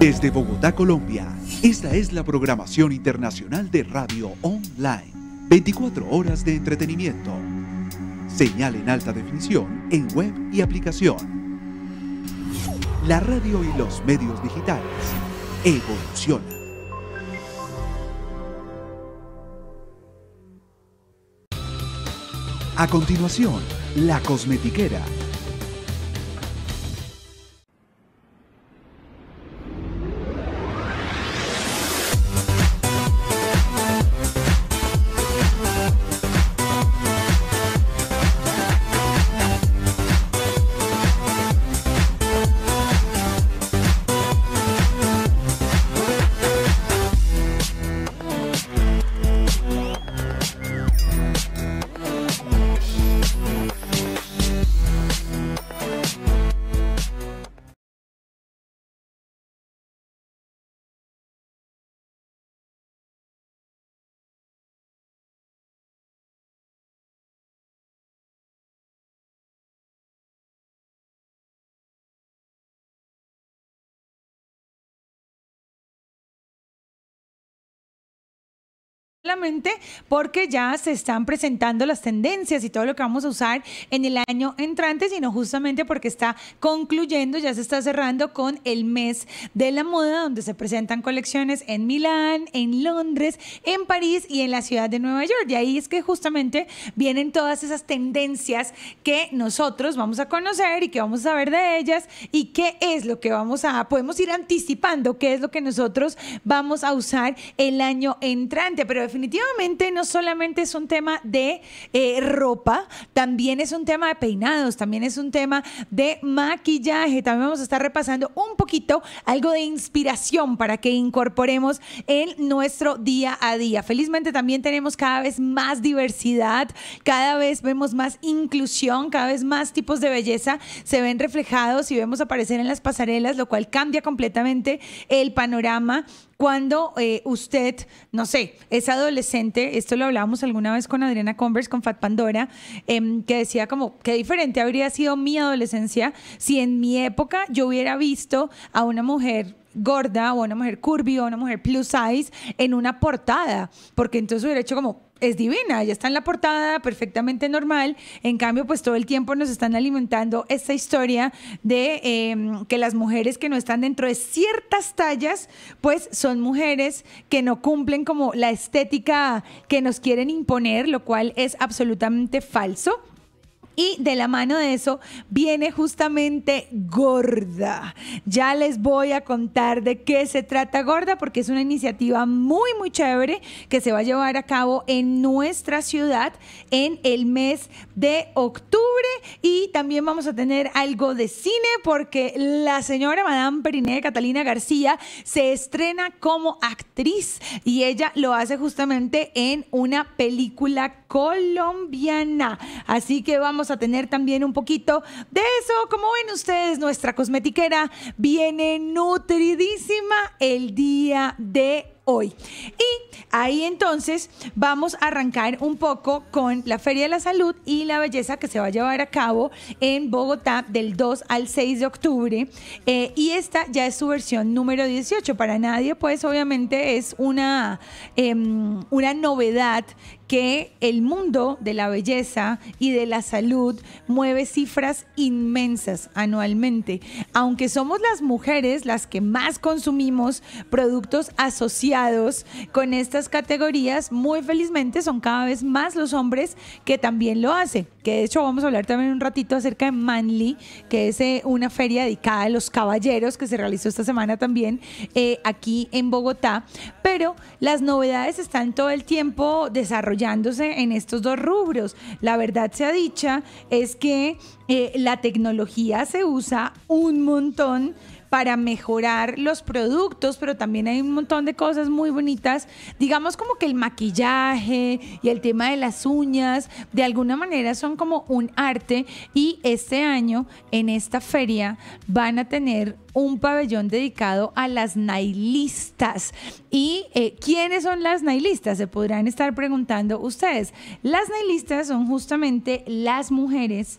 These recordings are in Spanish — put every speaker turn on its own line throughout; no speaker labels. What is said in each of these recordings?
Desde Bogotá, Colombia, esta es la programación internacional de Radio Online. 24 horas de entretenimiento. Señal en alta definición en web y aplicación. La radio y los medios digitales evolucionan. A continuación, La Cosmetiquera
porque ya se están presentando las tendencias y todo lo que vamos a usar en el año entrante, sino justamente porque está concluyendo, ya se está cerrando con el mes de la moda, donde se presentan colecciones en Milán, en Londres, en París y en la ciudad de Nueva York. Y ahí es que justamente vienen todas esas tendencias que nosotros vamos a conocer y que vamos a ver de ellas y qué es lo que vamos a, podemos ir anticipando qué es lo que nosotros vamos a usar el año entrante, pero definitivamente definitivamente no solamente es un tema de eh, ropa, también es un tema de peinados, también es un tema de maquillaje. También vamos a estar repasando un poquito algo de inspiración para que incorporemos en nuestro día a día. Felizmente también tenemos cada vez más diversidad, cada vez vemos más inclusión, cada vez más tipos de belleza se ven reflejados y vemos aparecer en las pasarelas, lo cual cambia completamente el panorama cuando eh, usted, no sé, es adolescente, esto lo hablábamos alguna vez con Adriana Converse, con Fat Pandora, em, que decía como, qué diferente habría sido mi adolescencia si en mi época yo hubiera visto a una mujer gorda o una mujer curvy o una mujer plus size en una portada, porque entonces su derecho como, es divina, ya está en la portada, perfectamente normal. En cambio, pues todo el tiempo nos están alimentando esta historia de em, que las mujeres que no están dentro de ciertas tallas, pues son mujeres que no cumplen como la estética que nos quieren imponer, lo cual es absolutamente falso. Y de la mano de eso viene justamente Gorda. Ya les voy a contar de qué se trata Gorda porque es una iniciativa muy, muy chévere que se va a llevar a cabo en nuestra ciudad en el mes de octubre. Y también vamos a tener algo de cine porque la señora Madame Periné, Catalina García, se estrena como actriz y ella lo hace justamente en una película colombiana. Así que vamos a tener también un poquito de eso. Como ven ustedes, nuestra cosmetiquera viene nutridísima el día de hoy. Y ahí entonces vamos a arrancar un poco con la Feria de la Salud y la Belleza que se va a llevar a cabo en Bogotá del 2 al 6 de octubre. Eh, y esta ya es su versión número 18. Para nadie, pues obviamente es una, em, una novedad que el mundo de la belleza y de la salud mueve cifras inmensas anualmente. Aunque somos las mujeres las que más consumimos productos asociados con estas categorías, muy felizmente son cada vez más los hombres que también lo hacen que de hecho vamos a hablar también un ratito acerca de Manly, que es eh, una feria dedicada a los caballeros que se realizó esta semana también eh, aquí en Bogotá. Pero las novedades están todo el tiempo desarrollándose en estos dos rubros. La verdad sea dicha es que eh, la tecnología se usa un montón para mejorar los productos, pero también hay un montón de cosas muy bonitas, digamos como que el maquillaje y el tema de las uñas, de alguna manera son como un arte y este año en esta feria van a tener un pabellón dedicado a las nailistas. ¿Y eh, quiénes son las nailistas? Se podrán estar preguntando ustedes. Las nailistas son justamente las mujeres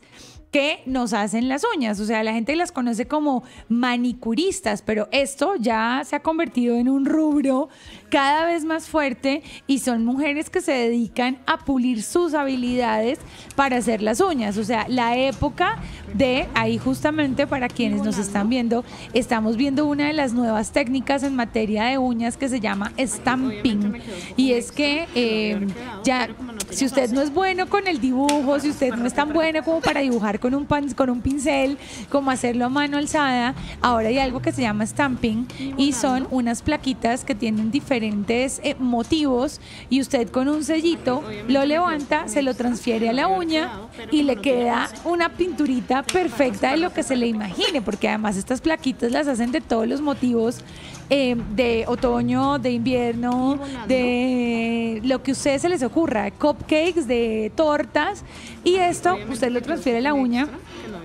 que nos hacen las uñas. O sea, la gente las conoce como manicuristas, pero esto ya se ha convertido en un rubro cada vez más fuerte y son mujeres que se dedican a pulir sus habilidades para hacer las uñas. O sea, la época de ahí justamente para quienes nos están viendo, estamos viendo una de las nuevas técnicas en materia de uñas que se llama stamping. Y es que eh, ya, si usted no es bueno con el dibujo, si usted no es tan bueno como para dibujar con un, pan, con un pincel, como hacerlo a mano alzada, ahora hay algo que se llama stamping y son unas plaquitas que tienen diferentes diferentes eh, motivos y usted con un sellito lo levanta, se lo transfiere a la uña y le queda una pinturita perfecta de lo que se le imagine, porque además estas plaquitas las hacen de todos los motivos eh, de otoño, de invierno, de lo que ustedes se les ocurra, cupcakes, de tortas, y esto usted lo transfiere a la uña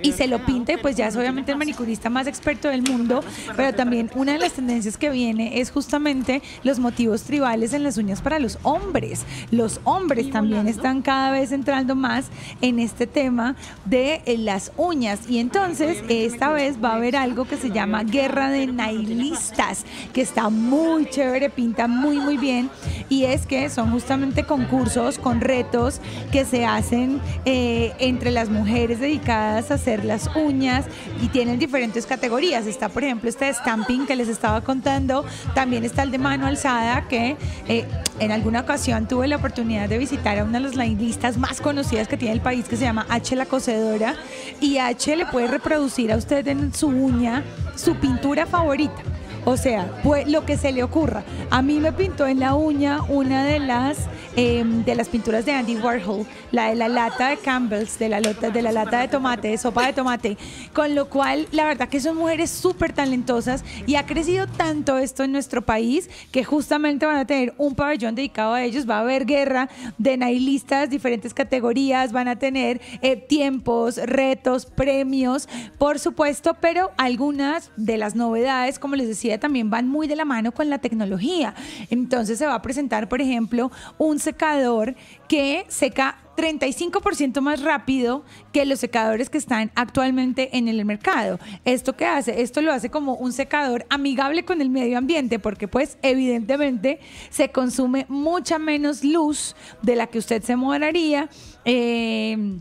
y se lo pinta y pues ya es obviamente el manicurista más experto del mundo, pero también una de las tendencias que viene es justamente los motivos tribales en las uñas para los hombres. Los hombres también están cada vez entrando más en este tema de eh, las uñas y entonces esta vez va a haber algo que se llama guerra de nailistas, que está muy chévere, pinta muy muy bien y es que son justamente concursos con retos que se hacen eh, entre las mujeres dedicadas a hacer las uñas y tienen diferentes categorías. Está, por ejemplo, este de stamping que les estaba contando, también está el de mano alzada que eh, en alguna ocasión tuve la oportunidad de visitar a una de las laindistas más conocidas que tiene el país que se llama H la Cocedora y H le puede reproducir a usted en su uña su pintura favorita. O sea, pues lo que se le ocurra. A mí me pintó en la uña una de las Em, de las pinturas de Andy Warhol, la de la lata de Campbell's, de la, de la lata de tomate, de sopa de tomate, con lo cual la verdad que son mujeres súper talentosas y ha crecido tanto esto en nuestro país que justamente van a tener un pabellón dedicado a ellos, va a haber guerra de nailistas, diferentes categorías, van a tener eh, tiempos, retos, premios, por supuesto, pero algunas de las novedades, como les decía, también van muy de la mano con la tecnología. Entonces se va a presentar, por ejemplo, un secador que seca 35% más rápido que los secadores que están actualmente en el mercado. ¿Esto qué hace? Esto lo hace como un secador amigable con el medio ambiente porque pues evidentemente se consume mucha menos luz de la que usted se moraría. Eh,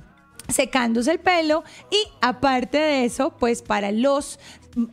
secándose el pelo y aparte de eso, pues para los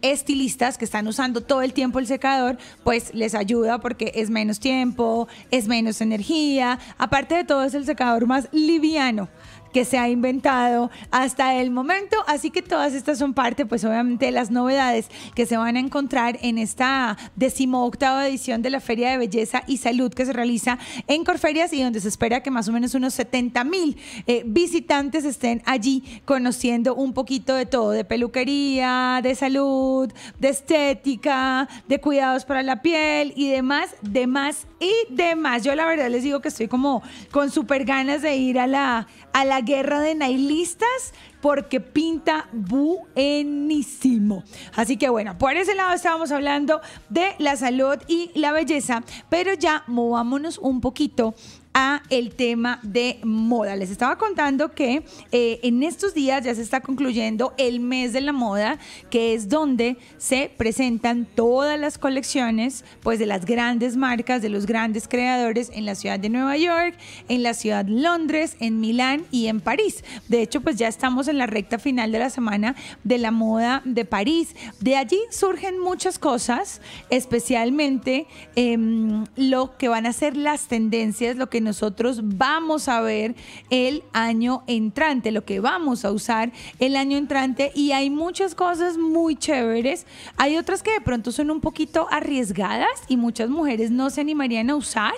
estilistas que están usando todo el tiempo el secador, pues les ayuda porque es menos tiempo, es menos energía. Aparte de todo, es el secador más liviano que se ha inventado hasta el momento. Así que todas estas son parte, pues obviamente, de las novedades que se van a encontrar en esta decimoctava edición de la Feria de Belleza y Salud que se realiza en Corferias y donde se espera que más o menos unos 70 mil eh, visitantes estén allí conociendo un poquito de todo, de peluquería, de salud, de estética, de cuidados para la piel y demás, demás y demás. Yo la verdad les digo que estoy como con súper ganas de ir a la, a la guerra de nailistas porque pinta buenísimo. Así que bueno, por ese lado estábamos hablando de la salud y la belleza, pero ya movámonos un poquito a el tema de moda. Les estaba contando que eh, en estos días ya se está concluyendo el mes de la moda, que es donde se presentan todas las colecciones, pues de las grandes marcas, de los grandes creadores en la ciudad de Nueva York, en la ciudad de Londres, en Milán y en París. De hecho, pues ya estamos en la recta final de la semana de la moda de París. De allí surgen muchas cosas, especialmente em, lo que van a ser las tendencias, lo que nosotros vamos a ver el año entrante, lo que vamos a usar el año entrante y hay muchas cosas muy chéveres. Hay otras que de pronto son un poquito arriesgadas y muchas mujeres no se animarían a usar,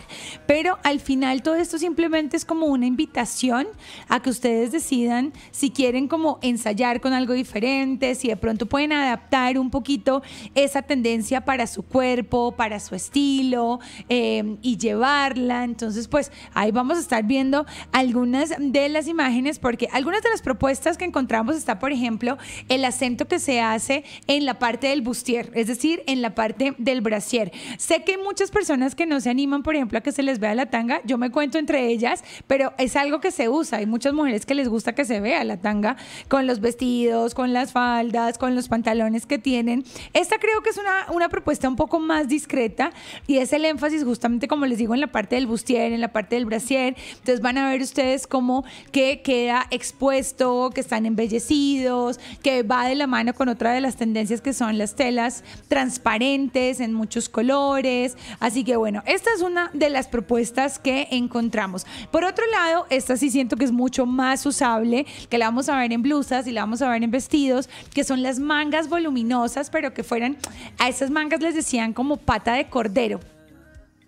pero al final todo esto simplemente es como una invitación a que ustedes decidan si quieren como ensayar con algo diferente, si de pronto pueden adaptar un poquito esa tendencia para su cuerpo, para su estilo eh, y llevarla. Entonces, pues Ahí vamos a estar viendo algunas de las imágenes porque algunas de las propuestas que encontramos está, por ejemplo, el acento que se hace en la parte del bustier, es decir, en la parte del brasier. Sé que hay muchas personas que no se animan, por ejemplo, a que se les vea la tanga. Yo me cuento entre ellas, pero es algo que se usa. Hay muchas mujeres que les gusta que se vea la tanga con los vestidos, con las faldas, con los pantalones que tienen. Esta creo que es una, una propuesta un poco más discreta y es el énfasis justamente, como les digo, en la parte del bustier, en la parte del brasier. Entonces van a ver ustedes cómo que queda expuesto, que están embellecidos, que va de la mano con otra de las tendencias que son las telas transparentes en muchos colores. Así que bueno, esta es una de las propuestas que encontramos. Por otro lado, esta sí siento que es mucho más usable, que la vamos a ver en blusas y la vamos a ver en vestidos, que son las mangas voluminosas, pero que fueran, a esas mangas les decían como pata de cordero,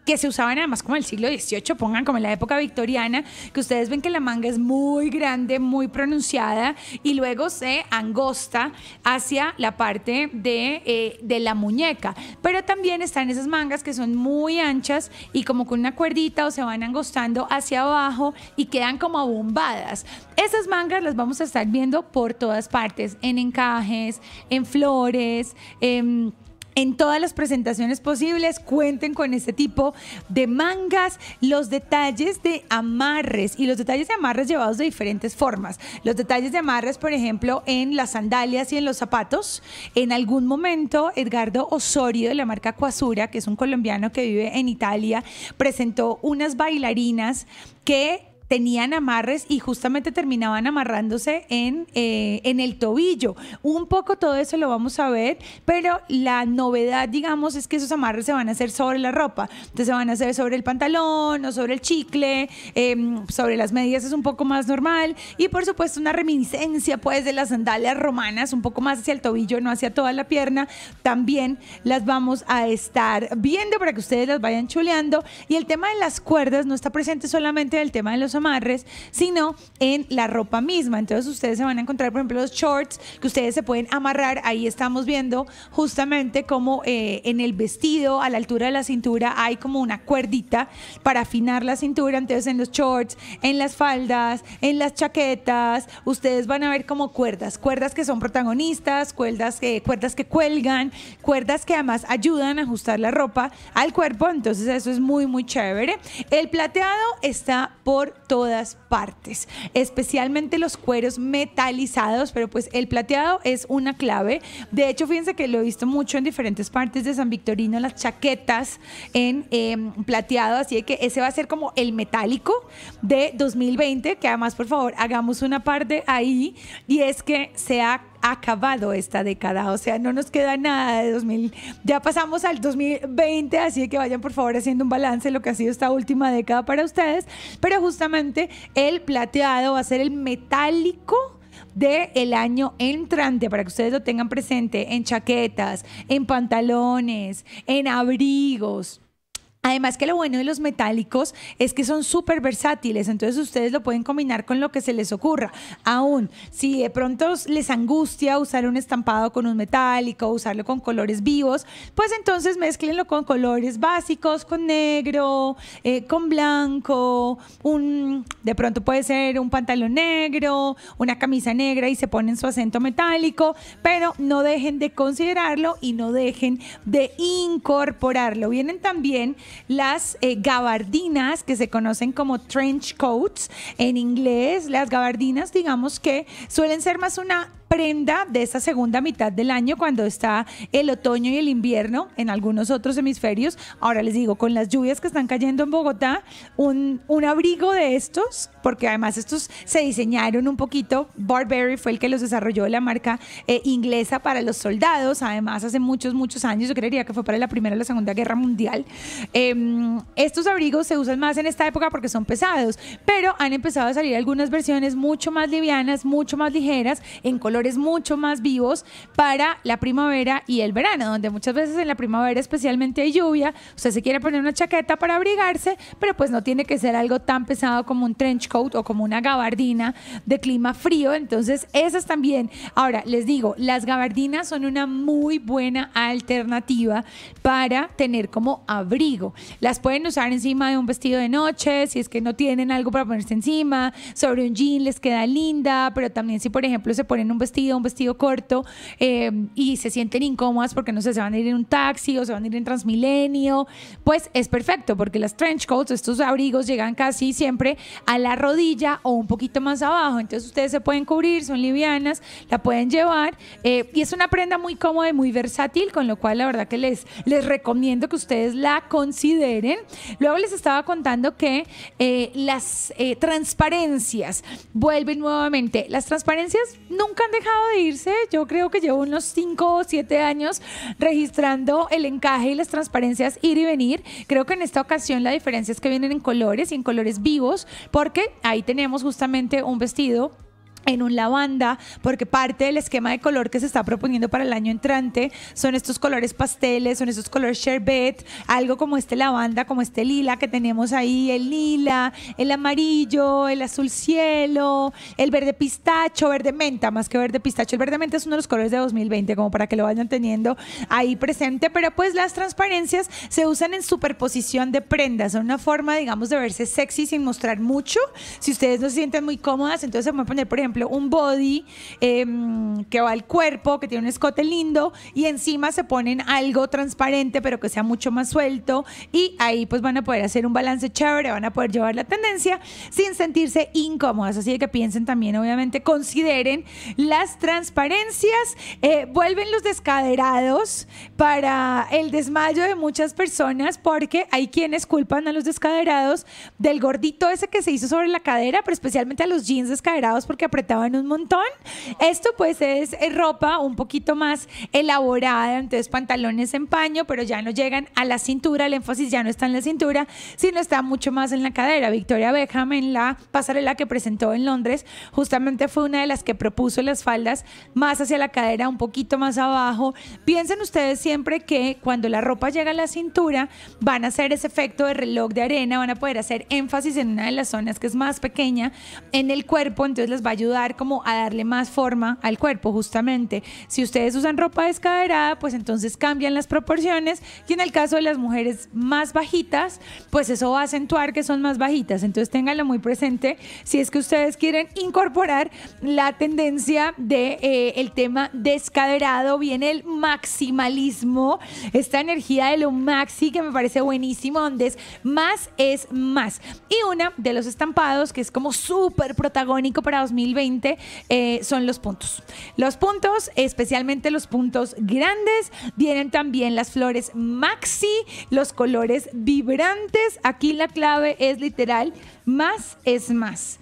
que se usaban además como el siglo XVIII, pongan como en la época victoriana, que ustedes ven que la manga es muy grande, muy pronunciada y luego se angosta hacia la parte de, eh, de la muñeca. Pero también están esas mangas que son muy anchas y como con una cuerdita o se van angostando hacia abajo y quedan como abombadas. Esas mangas las vamos a estar viendo por todas partes, en encajes, en flores, en em, en todas las presentaciones posibles. Cuenten con este tipo de mangas, los detalles de amarres y los detalles de amarres llevados de diferentes formas. Los detalles de amarres, por ejemplo, en las sandalias y en los zapatos. En algún momento, Edgardo Osorio de la marca Cuasura, que es un colombiano que vive en Italia, presentó unas bailarinas que tenían amarres y justamente terminaban amarrándose en, eh, en el tobillo. Un poco todo eso lo vamos a ver, pero la novedad, digamos, es que esos amarres se van a hacer sobre la ropa. Entonces se van a hacer sobre el pantalón o sobre el chicle, em, sobre las medias es un poco más normal. Y por supuesto una reminiscencia pues de las sandalias romanas, un poco más hacia el tobillo, no hacia toda la pierna. También las vamos a estar viendo para que ustedes las vayan chuleando. Y el tema de las cuerdas no está presente solamente en el tema de los amarres, sino en la ropa misma. Entonces ustedes se van a encontrar, por ejemplo, los shorts que ustedes se pueden amarrar. Ahí estamos viendo justamente como eh, en el vestido, a la altura de la cintura, hay como una cuerdita para afinar la cintura. Entonces en los shorts, en las faldas, en las chaquetas, ustedes van a ver como cuerdas, cuerdas que son protagonistas, cuerdas que, eh, cuerdas que cuelgan, cuerdas que además ayudan a ajustar la ropa al cuerpo. Entonces eso es muy, muy chévere. El plateado está por todas partes, especialmente los cueros metalizados, pero pues el plateado es una clave. De hecho, fíjense que lo he visto mucho en diferentes partes de San Victorino, las chaquetas en em, plateado, así que ese va a ser como el metálico de 2020, que además, por favor, hagamos una parte ahí, y es que sea acabado esta década, o sea, no nos queda nada de 2000, ya pasamos al 2020, así que vayan por favor haciendo un balance de lo que ha sido esta última década para ustedes, pero justamente el plateado va a ser el metálico del año entrante, para que ustedes lo tengan presente en chaquetas, en pantalones, en abrigos, Además que lo bueno de los metálicos es que son súper versátiles, entonces ustedes lo pueden combinar con lo que se les ocurra. Aún, si de pronto les angustia usar un estampado con un metálico, usarlo con colores vivos, pues entonces mezclenlo con colores básicos, con negro, eh, con blanco, un, de pronto puede ser un pantalón negro, una camisa negra y se ponen su acento metálico, pero no dejen de considerarlo y no dejen de incorporarlo. Vienen también las eh, gabardinas que se conocen como trench coats en inglés. Las gabardinas, digamos que suelen ser más una prenda de esa segunda mitad del año cuando está el otoño y el invierno en algunos otros hemisferios. Ahora les digo, con las lluvias que están cayendo en Bogotá, un, un abrigo de estos, porque además estos se diseñaron un poquito, Barberry fue el que los desarrolló la marca eh, inglesa para los soldados, además hace muchos, muchos años, yo creería que fue para la Primera o la Segunda Guerra Mundial. Em, estos abrigos se usan más en esta época porque son pesados, pero han empezado a salir algunas versiones mucho más livianas, mucho más ligeras en color mucho más vivos para la primavera y el verano, donde muchas veces en la primavera especialmente hay lluvia, usted se quiere poner una chaqueta para abrigarse, pero pues no tiene que ser algo tan pesado como un trench coat o como una gabardina de clima frío, entonces esas también. Ahora, les digo, las gabardinas son una muy buena alternativa para tener como abrigo. Las pueden usar encima de un vestido de noche, si es que no tienen algo para ponerse encima, sobre un jean les queda linda, pero también si por ejemplo se ponen un vestido, un vestido corto, em, y se sienten incómodas porque no sé, se van a ir en un taxi o se van a ir en Transmilenio, pues es perfecto porque las trench coats, estos abrigos llegan casi siempre a la rodilla o un poquito más abajo, entonces ustedes se pueden cubrir, son livianas, la pueden llevar eh, y es una prenda muy cómoda y muy versátil, con lo cual la verdad que les, les recomiendo que ustedes la consideren. Luego les estaba contando que eh, las eh, transparencias vuelven nuevamente, las transparencias nunca han dejado de irse. Yo creo que llevo unos 5 o 7 años registrando el encaje y las transparencias ir y venir. Creo que en esta ocasión la diferencia es que vienen en colores y en colores vivos, porque ahí tenemos justamente un vestido en un lavanda, porque parte del esquema de color que se está proponiendo para el año entrante son estos colores pasteles, son estos colores sherbet, algo como este lavanda, como este lila que tenemos ahí, el lila, el amarillo, el azul cielo, el verde pistacho, verde menta, más que verde pistacho, el verde menta es uno de los colores de 2020, como para que lo vayan teniendo ahí presente, pero pues las transparencias se usan en superposición de prendas, son una forma, digamos, de verse sexy sin mostrar mucho, si ustedes no se sienten muy cómodas, entonces se a poner, por ejemplo, un body em, que va al cuerpo, que tiene un escote lindo, y encima se ponen algo transparente, pero que sea mucho más suelto, y ahí pues van a poder hacer un balance chévere, van a poder llevar la tendencia sin sentirse incómodas. Así que piensen también, obviamente, consideren las transparencias, eh, vuelven los descaderados para el desmayo de muchas personas, porque hay quienes culpan a los descaderados del gordito ese que se hizo sobre la cadera, pero especialmente a los jeans descaderados porque apretan en un montón. Esto pues es eh, ropa un poquito más elaborada, entonces pantalones en paño, pero ya no llegan a la cintura, el énfasis ya no está en la cintura, sino está mucho más en la cadera. Victoria Beckham en la pasarela que presentó en Londres, justamente fue una de las que propuso las faldas más hacia la cadera, un poquito más abajo. Piensen ustedes siempre que cuando la ropa llega a la cintura, van a hacer ese efecto de reloj de arena, van a poder hacer énfasis en una de las zonas que es más pequeña en el cuerpo, entonces les va a ayudar ayudar como a darle más forma al cuerpo, justamente. Si ustedes usan ropa descaderada, pues entonces cambian las proporciones y en el caso de las mujeres más bajitas, pues eso va a acentuar que son más bajitas. Entonces ténganlo muy presente si es que ustedes quieren incorporar la tendencia de eh, el tema descaderado, viene el maximalismo, esta energía de lo maxi que me parece buenísimo, donde es más es más. Y una de los estampados que es como súper protagónico para 2020 20 eh, son los puntos. Los puntos, especialmente los puntos grandes, vienen también las flores maxi, los colores vibrantes. Aquí la clave es literal, más es más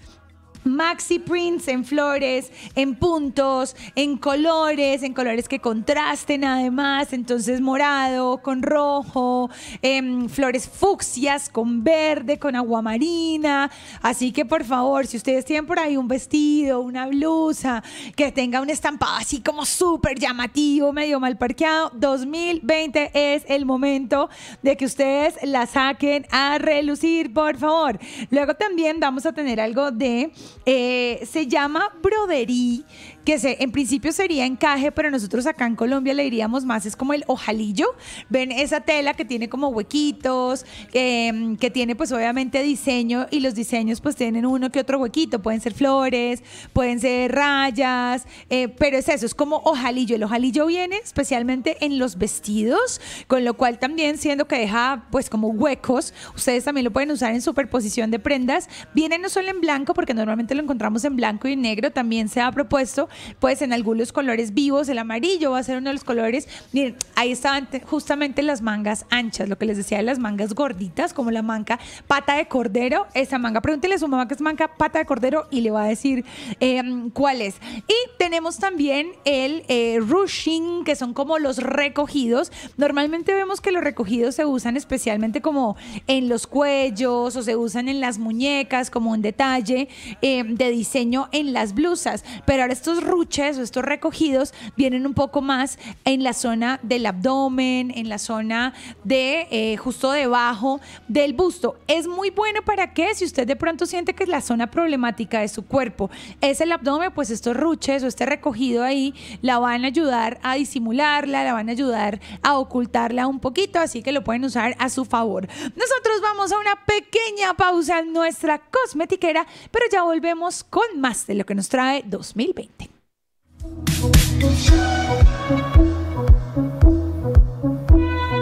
maxi prints en flores, en puntos, en colores, en colores que contrasten además, entonces morado con rojo, em, flores fucsias con verde, con agua marina. Así que por favor, si ustedes tienen por ahí un vestido, una blusa, que tenga un estampado así como súper llamativo, medio mal parqueado, 2020 es el momento de que ustedes la saquen a relucir, por favor. Luego también vamos a tener algo de eh, se llama Broderie que se, en principio sería encaje, pero nosotros acá en Colombia le diríamos más, es como el ojalillo. Ven esa tela que tiene como huequitos, em, que tiene pues obviamente diseño y los diseños pues tienen uno que otro huequito, pueden ser flores, pueden ser rayas, eh, pero es eso, es como ojalillo. El ojalillo viene especialmente en los vestidos, con lo cual también siendo que deja pues como huecos, ustedes también lo pueden usar en superposición de prendas. Viene no solo en blanco, porque normalmente lo encontramos en blanco y negro, también se ha propuesto pues en algunos colores vivos, el amarillo va a ser uno de los colores. Miren, ahí estaban justamente las mangas anchas, lo que les decía de las mangas gorditas, como la manga pata de cordero. Esa manga, pregúntele a su mamá que es manca pata de cordero y le va a decir em, cuál es. Y tenemos también el eh, rushing, que son como los recogidos. Normalmente vemos que los recogidos se usan especialmente como en los cuellos o se usan en las muñecas como un detalle em, de diseño en las blusas. Pero ahora estos ruches o estos recogidos vienen un poco más en la zona del abdomen, en la zona de eh, justo debajo del busto. Es muy bueno para que si usted de pronto siente que es la zona problemática de su cuerpo, es el abdomen, pues estos ruches o este recogido ahí la van a ayudar a disimularla, la van a ayudar a ocultarla un poquito, así que lo pueden usar a su favor. Nosotros vamos a una pequeña pausa en nuestra cosmetiquera, pero ya volvemos con más de lo que nos trae 2020.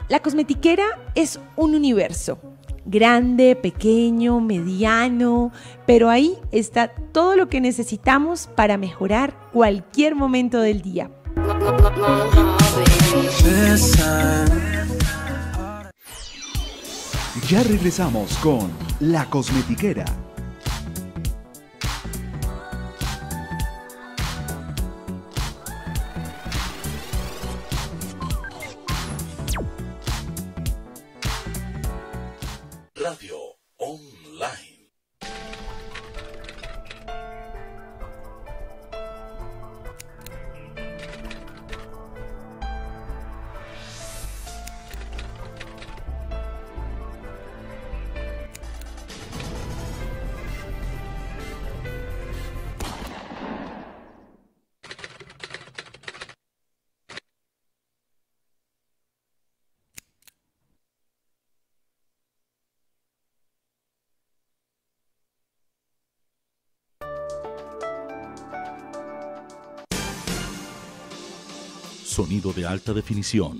La cosmetiquera es un universo, grande, pequeño, mediano, pero ahí está todo lo que necesitamos para mejorar cualquier momento del día.
Ya regresamos con La Cosmetiquera. Sonido de alta definición.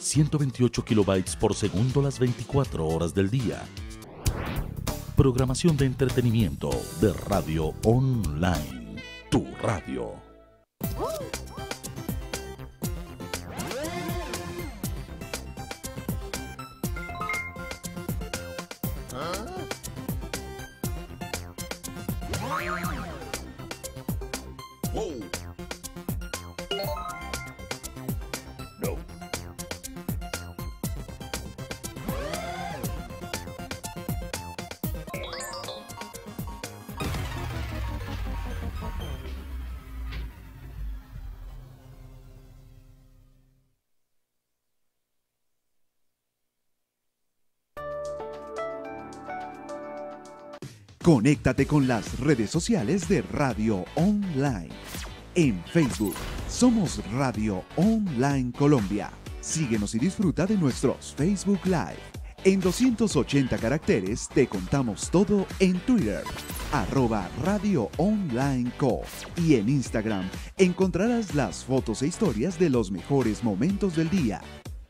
128 kilobytes por segundo las 24 horas del día. Programación de entretenimiento de radio online. Tu radio. Conéctate con las redes sociales de Radio Online. En Facebook somos Radio Online Colombia. Síguenos y disfruta de nuestros Facebook Live. En 280 caracteres te contamos todo en Twitter, arroba Radio Online Co. Y en Instagram encontrarás las fotos e historias de los mejores momentos del día.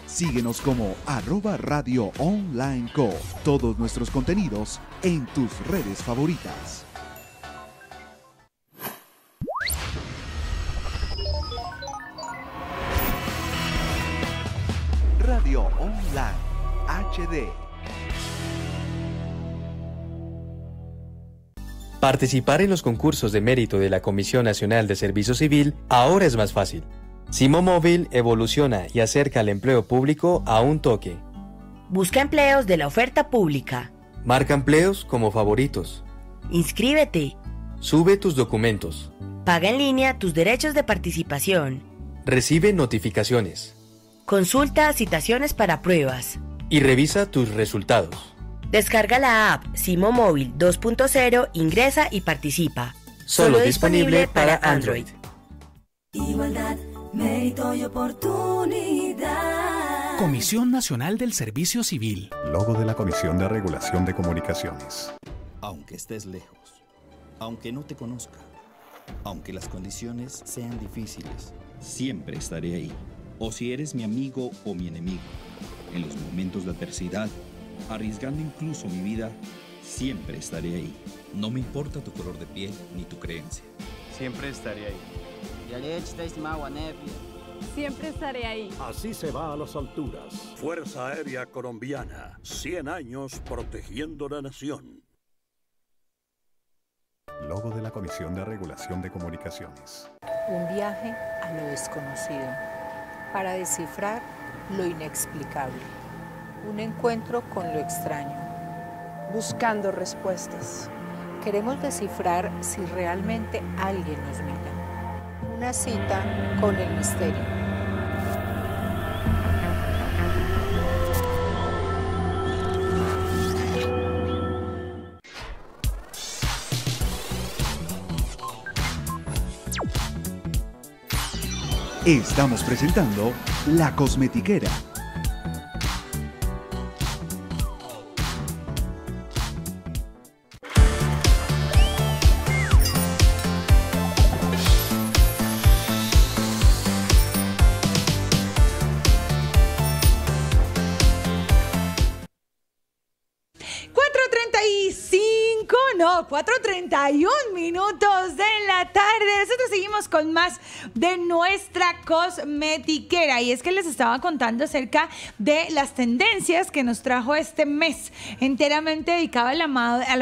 Síguenos como arroba Radio Online Co. Todos nuestros contenidos en tus redes favoritas. Radio Online HD.
Participar en los concursos de mérito de la Comisión Nacional de Servicio Civil ahora es más fácil. Simo Móvil evoluciona y acerca el empleo público a un toque.
Busca empleos de la oferta pública.
Marca empleos como favoritos. Inscríbete. Sube tus documentos.
Paga en línea tus derechos
de participación. Recibe notificaciones. Consulta citaciones para pruebas. Y revisa tus resultados. Descarga la app Simo Móvil
2.0, ingresa y participa. Solo, disponible para Android.
Igualdad, mérito y oportunidad.
Comisión
Nacional del Servicio Civil. Logo de la Comisión de Regulación de Comunicaciones. Aunque estés lejos, aunque no te conozca, aunque las condiciones sean difíciles, siempre estaré ahí. O si eres mi amigo o mi enemigo, en los momentos de adversidad, arriesgando incluso mi vida, siempre estaré ahí. No me importa tu color de piel ni tu creencia. Siempre estaré ahí.
Siempre estaré ahí.
Así se va a las alturas. Fuerza Aérea Colombiana. 100 años protegiendo la nación. Logo de la Comisión de Regulación de Comunicaciones.
Un viaje a lo desconocido. Para descifrar lo inexplicable. Un encuentro con lo extraño. Buscando respuestas. Queremos descifrar si realmente alguien nos mira una cita con el misterio.
Estamos presentando La Cosmetiquera
más de nuestra cosmetiquera. Y es que les estaba contando acerca de las tendencias que nos trajo este mes, enteramente dedicado a la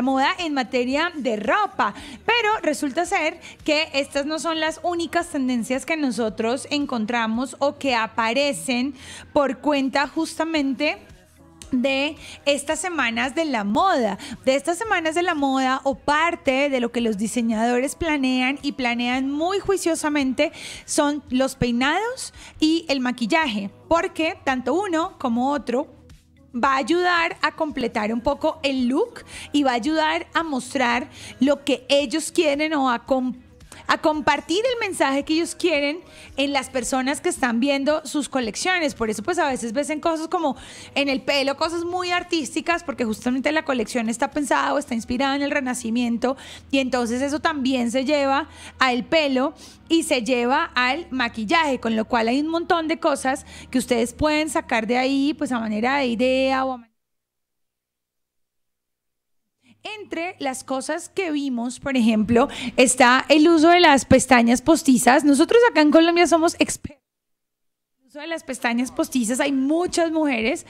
moda en materia de ropa. Pero resulta ser que estas no son las únicas tendencias que nosotros encontramos o que aparecen por cuenta justamente de estas semanas de la moda, de estas semanas de la moda o parte de lo que los diseñadores planean y planean muy juiciosamente son los peinados y el maquillaje, porque tanto uno como otro va a ayudar a completar un poco el look y va a ayudar a mostrar lo que ellos quieren o a a compartir el mensaje que ellos quieren en las personas que están viendo sus colecciones. Por eso pues a veces ves en cosas como en el pelo, cosas muy artísticas, porque justamente la colección está pensada o está inspirada en el renacimiento y entonces eso también se lleva al pelo y se lleva al maquillaje, con lo cual hay un montón de cosas que ustedes pueden sacar de ahí pues a manera de idea o a manera entre las cosas que vimos, por ejemplo, está el uso de las pestañas postizas. Nosotros acá en Colombia somos expertos en el uso de las pestañas postizas. Hay muchas mujeres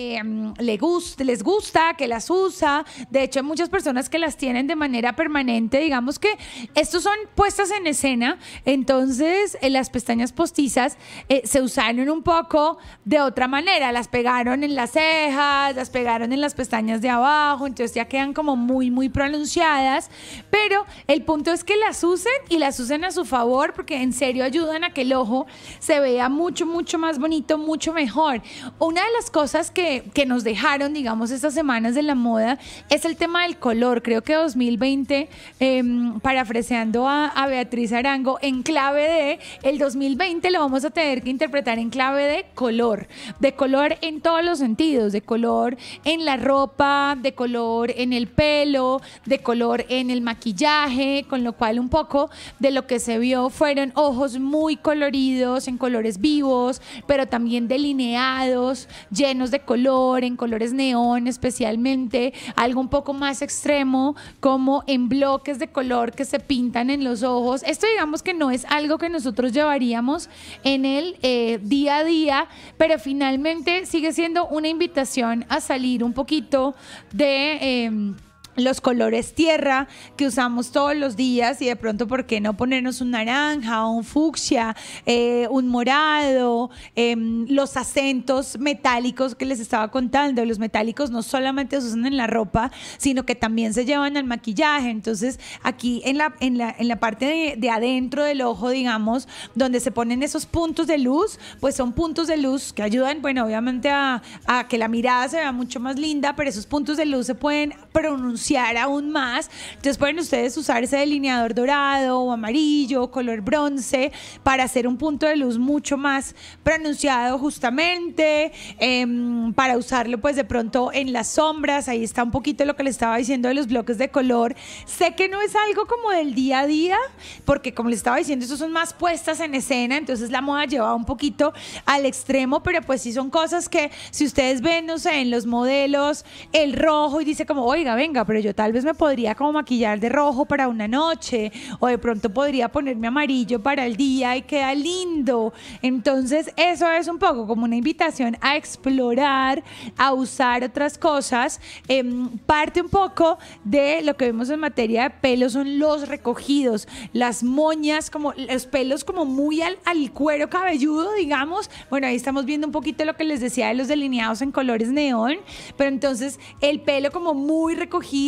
Em, le les gusta, que las usa. De hecho, hay muchas personas que las tienen de manera permanente. Digamos que estos son puestas en escena. Entonces, eh, las pestañas postizas eh, se usaron un poco de otra manera. Las pegaron en las cejas, las pegaron en las pestañas de abajo. Entonces ya quedan como muy, muy pronunciadas. Pero el punto es que las usen y las usen a su favor porque en serio ayudan a que el ojo se vea mucho, mucho más bonito, mucho mejor. Una de las cosas que que, nos dejaron, digamos, estas semanas de la moda es el tema del color. Creo que 2020, eh, em, parafraseando a, Beatriz Arango, en clave de, el 2020 lo vamos a tener que interpretar en clave de color, de color en todos los sentidos, de color en la ropa, de color en el pelo, de color en el maquillaje, con lo cual un poco de lo que se vio fueron ojos muy coloridos, en colores vivos, pero también delineados, llenos de color, en colores neón especialmente, algo un poco más extremo, como en bloques de color que se pintan en los ojos. Esto digamos que no es algo que nosotros llevaríamos en el eh, día a día, pero finalmente sigue siendo una invitación a salir un poquito de... Em, los colores tierra que usamos todos los días y de pronto, ¿por qué no ponernos un naranja, un fucsia, eh, un morado, em, los acentos metálicos que les estaba contando? Los metálicos no solamente se usan en la ropa, sino que también se llevan al maquillaje. Entonces, aquí en la, en la, parte de, adentro del ojo, digamos, donde se ponen esos puntos de luz, pues son puntos de luz que ayudan, bueno, obviamente a, a que la mirada se vea mucho más linda, pero esos puntos de luz se pueden pronunciar aún más. Entonces pueden ustedes usar ese delineador dorado o amarillo, color bronce, para hacer un punto de luz mucho más pronunciado justamente, em, para usarlo pues de pronto en las sombras, ahí está un poquito lo que les estaba diciendo de los bloques de color. Sé que no es algo como del día a día, porque como les estaba diciendo, esos son más puestas en escena, entonces la moda lleva un poquito al extremo, pero pues sí son cosas que si ustedes ven, no sé, en los modelos, el rojo y dice como, oiga, venga, pero yo tal vez me podría como maquillar de rojo para una noche o de pronto podría ponerme amarillo para el día y queda lindo. Entonces eso es un poco como una invitación a explorar, a usar otras cosas. Em, parte un poco de lo que vemos en materia de pelo son los recogidos, las moñas, como los pelos como muy al, al cuero cabelludo, digamos. Bueno, ahí estamos viendo un poquito lo que les decía de los delineados en colores neón, pero entonces el pelo como muy recogido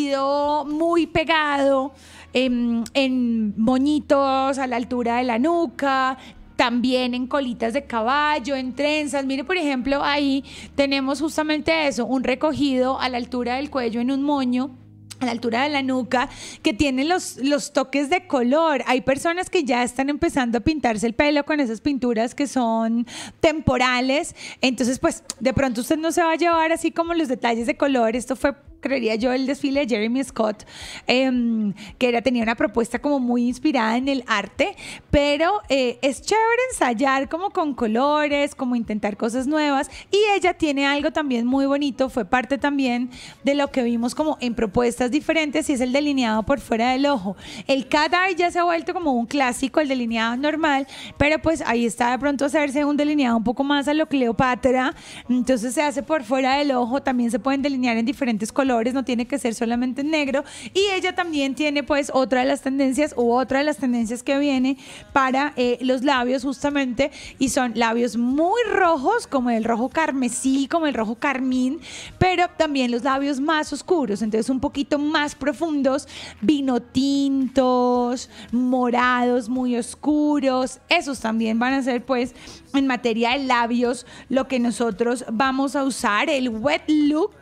muy pegado, em, en, moñitos a la altura de la nuca, también en colitas de caballo, en trenzas. Mire, por ejemplo, ahí tenemos justamente eso, un recogido a la altura del cuello en un moño a la altura de la nuca, que tiene los, los toques de color. Hay personas que ya están empezando a pintarse el pelo con esas pinturas que son temporales. Entonces, pues de pronto usted no se va a llevar así como los detalles de color. Esto fue creería yo, el desfile de Jeremy Scott, em, que era, tenía una propuesta como muy inspirada en el arte, pero eh, es chévere ensayar como con colores, como intentar cosas nuevas, y ella tiene algo también muy bonito, fue parte también de lo que vimos como en propuestas diferentes, y es el delineado por fuera del ojo. El cat eye ya se ha vuelto como un clásico, el delineado normal, pero pues ahí está de pronto hacerse un delineado un poco más a lo Cleopatra, entonces se hace por fuera del ojo, también se pueden delinear en diferentes colores, no tiene que ser solamente negro. Y ella también tiene pues otra de las tendencias u otra de las tendencias que viene para eh, los labios justamente y son labios muy rojos, como el rojo carmesí, como el rojo carmín, pero también los labios más oscuros, entonces un poquito más profundos, vino tintos, morados muy oscuros, esos también van a ser pues en materia de labios lo que nosotros vamos a usar, el wet look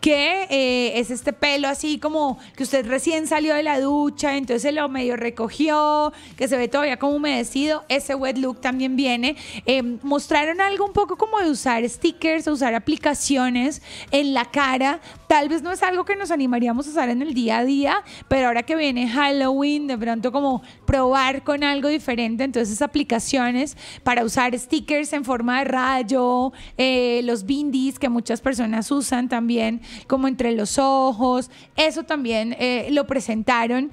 que... Eh, eh, es este pelo así como que usted recién salió de la ducha, entonces lo medio recogió, que se ve todavía como humedecido. Ese wet look también viene. Eh, mostraron algo un poco como de usar stickers, usar aplicaciones en la cara Tal vez no es algo que nos animaríamos a usar en el día a día, pero ahora que viene Halloween, de pronto como probar con algo diferente, entonces aplicaciones para usar stickers en forma de rayo, eh, los bindis que muchas personas usan también como entre los ojos, eso también eh, lo presentaron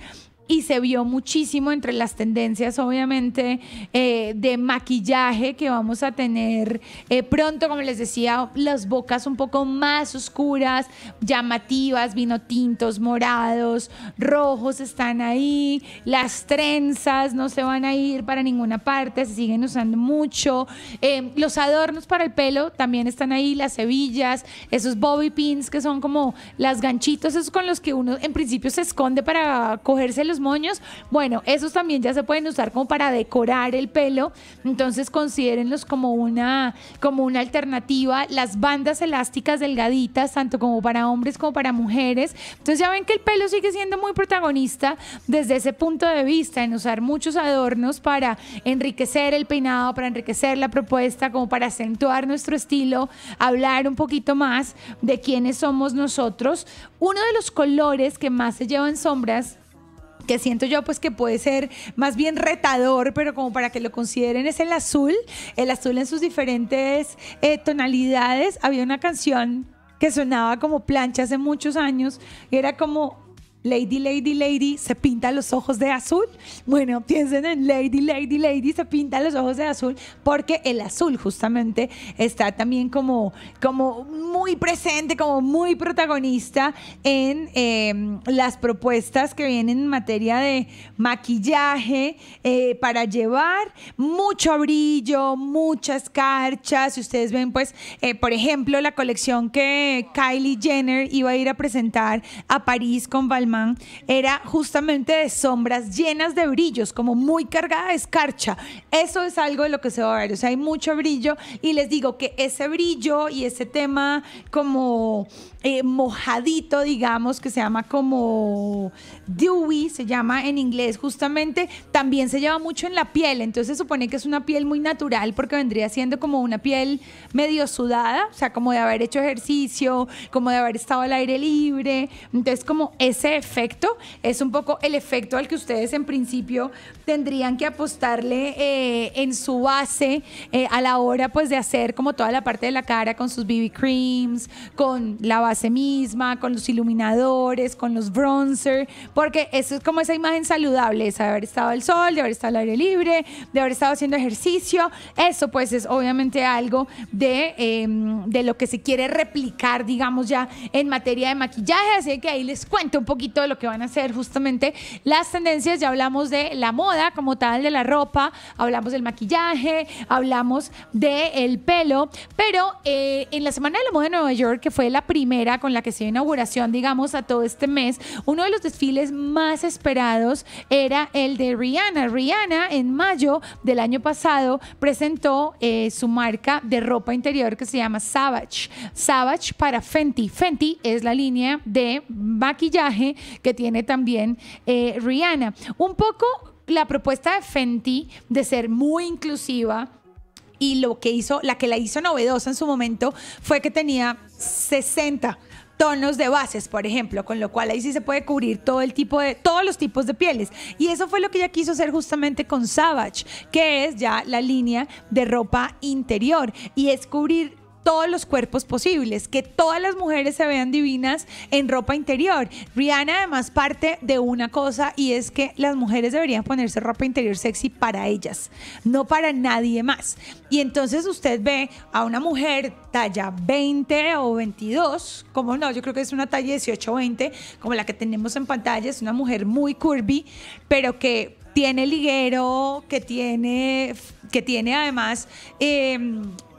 y se vio muchísimo entre las tendencias, obviamente, eh, de maquillaje que vamos a tener eh, pronto, como les decía, las bocas un poco más oscuras, llamativas, vino tintos, morados, rojos están ahí, las trenzas no se van a ir para ninguna parte, se siguen usando mucho, eh, los adornos para el pelo también están ahí, las hebillas, esos bobby pins que son como las ganchitos, esos con los que uno en principio se esconde para cogerse los moños, bueno, esos también ya se pueden usar como para decorar el pelo, entonces considérenlos como una, como una alternativa. Las bandas elásticas delgaditas, tanto como para hombres como para mujeres. Entonces ya ven que el pelo sigue siendo muy protagonista desde ese punto de vista, en usar muchos adornos para enriquecer el peinado, para enriquecer la propuesta, como para acentuar nuestro estilo, hablar un poquito más de quiénes somos nosotros. Uno de los colores que más se lleva en sombras que siento yo pues que puede ser más bien retador, pero como para que lo consideren es el azul, el azul en sus diferentes eh, tonalidades. Había una canción que sonaba como plancha hace muchos años era como Lady, Lady, Lady se pinta los ojos de azul. Bueno, piensen en Lady, Lady, Lady se pinta los ojos de azul porque el azul justamente está también como, como muy presente, como muy protagonista en eh, las propuestas que vienen en materia de maquillaje eh, para llevar mucho brillo, muchas carchas, Si ustedes ven, pues, eh, por ejemplo, la colección que Kylie Jenner iba a ir a presentar a París con Balmain era justamente de sombras llenas de brillos, como muy cargada de escarcha. Eso es algo de lo que se va a ver. O sea, hay mucho brillo y les digo que ese brillo y ese tema como eh, mojadito, digamos, que se llama como dewy, se llama en inglés justamente, también se lleva mucho en la piel. Entonces se supone que es una piel muy natural porque vendría siendo como una piel medio sudada, o sea, como de haber hecho ejercicio, como de haber estado al aire libre. Entonces como ese efecto es un poco el efecto al que ustedes en principio tendrían que apostarle eh, en su base eh, a la hora pues de hacer como toda la parte de la cara con sus BB creams, con la base misma, con los iluminadores, con los bronzer, porque eso es como esa imagen saludable, es haber estado al sol, de haber estado al aire libre, de haber estado haciendo ejercicio, eso pues es obviamente algo de, em, de lo que se quiere replicar digamos ya en materia de maquillaje, así que ahí les cuento un poquito de lo que van a ser justamente las tendencias. Ya hablamos de la moda como tal, de la ropa, hablamos del maquillaje, hablamos del el pelo, pero eh, en la Semana de la Moda de Nueva York, que fue la primera con la que se dio inauguración, digamos, a todo este mes, uno de los desfiles más esperados era el de Rihanna. Rihanna en mayo del año pasado presentó eh, su marca de ropa interior que se llama Savage. Savage para Fenty. Fenty es la línea de maquillaje que tiene también eh, Rihanna. Un poco la propuesta de Fenty de ser muy inclusiva, y lo que hizo, la que la hizo novedosa en su momento fue que tenía 60 tonos de bases, por ejemplo, con lo cual ahí sí se puede cubrir todo el tipo de todos los tipos de pieles. Y eso fue lo que ella quiso hacer justamente con Savage, que es ya la línea de ropa interior y es cubrir todos los cuerpos posibles, que todas las mujeres se vean divinas en ropa interior. Rihanna además parte de una cosa y es que las mujeres deberían ponerse ropa interior sexy para ellas, no para nadie más. Y entonces usted ve a una mujer talla 20 o 22, como no, yo creo que es una talla 18 o 20, como la que tenemos en pantalla, es una mujer muy curvy, pero que tiene liguero, que tiene, que tiene además eh,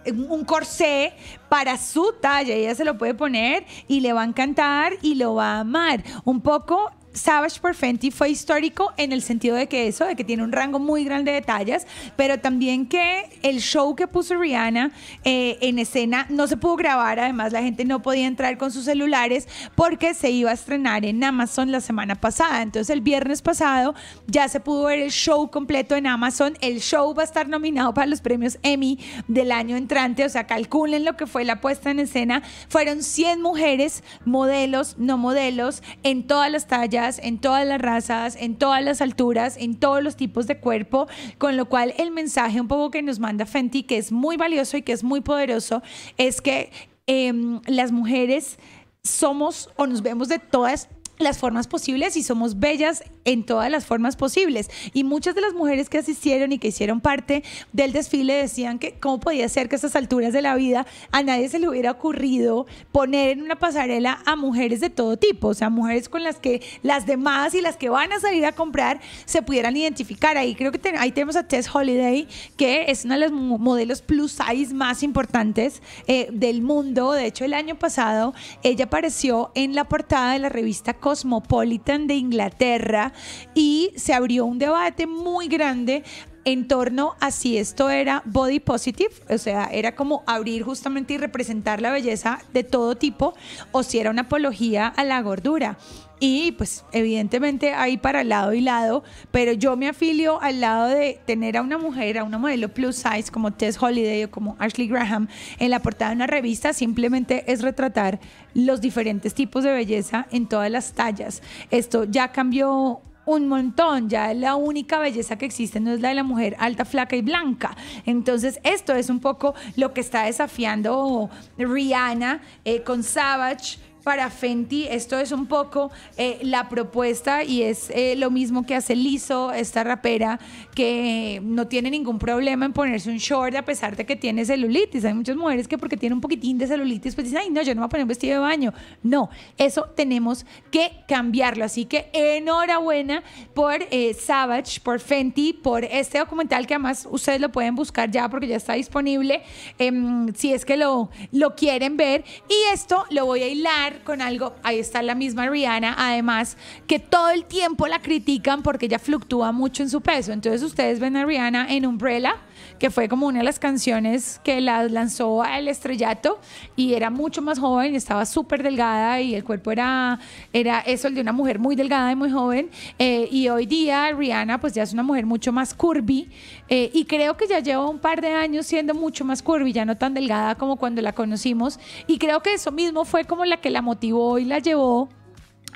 un corsé para su talla. Ella se lo puede poner y le va a encantar y lo va a amar. Un poco Savage por Fenty fue histórico en el sentido de que eso, de que tiene un rango muy grande de tallas, pero también que el show que puso Rihanna eh, en escena no se pudo grabar, además la gente no podía entrar con sus celulares porque se iba a estrenar en Amazon la semana pasada, entonces el viernes pasado ya se pudo ver el show completo en Amazon, el show va a estar nominado para los premios Emmy del año entrante, o sea, calculen lo que fue la puesta en escena, fueron 100 mujeres, modelos, no modelos, en todas las tallas, en todas las razas, en todas las alturas, en todos los tipos de cuerpo, con lo cual el mensaje un poco que nos manda Fenty, que es muy valioso y que es muy poderoso, es que em, las mujeres somos o nos vemos de todas las formas posibles y somos bellas en todas las formas posibles. Y muchas de las mujeres que asistieron y que hicieron parte del desfile decían que cómo podía ser que a estas alturas de la vida a nadie se le hubiera ocurrido poner en una pasarela a mujeres de todo tipo, o sea, mujeres con las que las demás y las que van a salir a comprar se pudieran identificar. Ahí creo que ahí tenemos a Tess Holiday, que es una de las modelos plus size más importantes eh, del mundo. De hecho, el año pasado ella apareció en la portada de la revista Cosmopolitan de Inglaterra y se abrió un debate muy grande en torno a si esto era body positive, o sea, era como abrir justamente y representar la belleza de todo tipo, o si era una apología a la gordura. Y pues evidentemente hay para lado y lado, pero yo me afilio al lado de tener a una mujer, a una modelo plus size como Tess Holiday o como Ashley Graham en la portada de una revista, simplemente es retratar los diferentes tipos de belleza en todas las tallas. Esto ya cambió un montón, ya la única belleza que existe no es la de la mujer alta, flaca y blanca. Entonces esto es un poco lo que está desafiando Rihanna eh, con Savage para Fenty. Esto es un poco eh, la propuesta y es eh, lo mismo que hace Liso, esta rapera, que no tiene ningún problema en ponerse un short a pesar de que tiene celulitis. Hay muchas mujeres que porque tienen un poquitín de celulitis, pues dicen, ay, no, yo no me voy a poner un vestido de baño. No, eso tenemos que cambiarlo. Así que enhorabuena por eh, Savage, por Fenty, por este documental que además ustedes lo pueden buscar ya porque ya está disponible, em, si es que lo, lo quieren ver. Y esto lo voy a hilar con algo, ahí está la misma Rihanna, además, que todo el tiempo la critican porque ella fluctúa mucho en su peso. Entonces ustedes ven a Rihanna en Umbrella que fue como una de las canciones que la lanzó al estrellato y era mucho más joven, estaba súper delgada y el cuerpo era, era eso, el de una mujer muy delgada y muy joven. Eh, y hoy día Rihanna pues ya es una mujer mucho más curvy eh, y creo que ya lleva un par de años siendo mucho más curvy, ya no tan delgada como cuando la conocimos. Y creo que eso mismo fue como la que la motivó y la llevó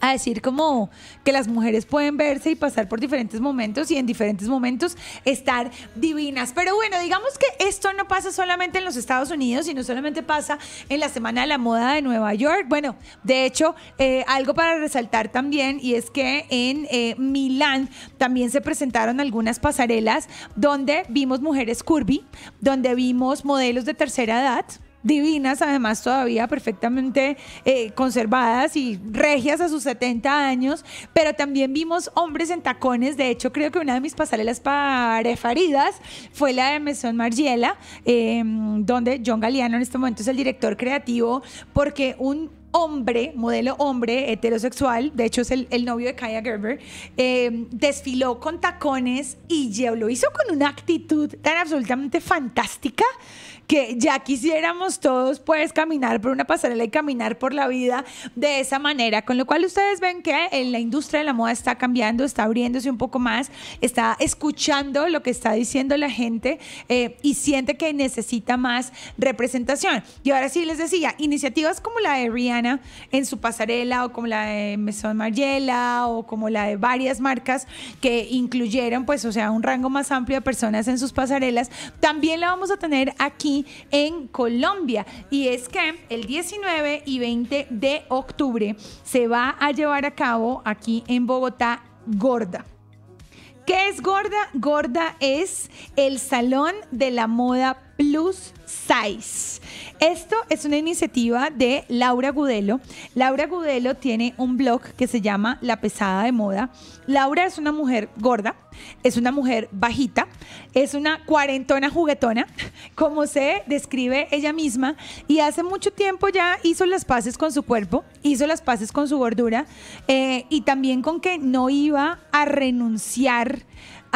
a decir como que las mujeres pueden verse y pasar por diferentes momentos y en diferentes momentos estar divinas. Pero bueno, digamos que esto no pasa solamente en los Estados Unidos y no solamente pasa en la Semana de la Moda de Nueva York. Bueno, de hecho, eh, algo para resaltar también y es que en eh, Milán también se presentaron algunas pasarelas donde vimos mujeres curvy, donde vimos modelos de tercera edad, divinas, además todavía perfectamente eh, conservadas y regias a sus 70 años, pero también vimos hombres en tacones, de hecho creo que una de mis pasarelas parefaridas fue la de Mesón Margiela, em, donde John Galeano en este momento es el director creativo, porque un hombre, modelo hombre heterosexual, de hecho es el, novio de Kaya Gerber, em, desfiló con tacones y lo hizo con una actitud tan absolutamente fantástica que ya quisiéramos todos pues caminar por una pasarela y caminar por la vida de esa manera, con lo cual ustedes ven que en eh, la industria de la moda está cambiando, está abriéndose un poco más, está escuchando lo que está diciendo la gente eh, y siente que necesita más representación. Y ahora sí les decía, iniciativas como la de Rihanna en su pasarela o como la de Maison Margiela o como la de varias marcas que incluyeron pues o sea un rango más amplio de personas en sus pasarelas, también la vamos a tener aquí en Colombia. Y es que el 19 y 20 de octubre se va a llevar a cabo aquí en Bogotá Gorda. ¿Qué es Gorda? Gorda es el salón de la moda Plus Size. Esto es una iniciativa de Laura Gudelo. Laura Gudelo tiene un blog que se llama La Pesada de Moda. Laura es una mujer gorda, es una mujer bajita, es una cuarentona juguetona, como se describe ella misma, y hace mucho tiempo ya hizo las paces con su cuerpo, hizo las paces con su gordura eh, y también con que no iba a renunciar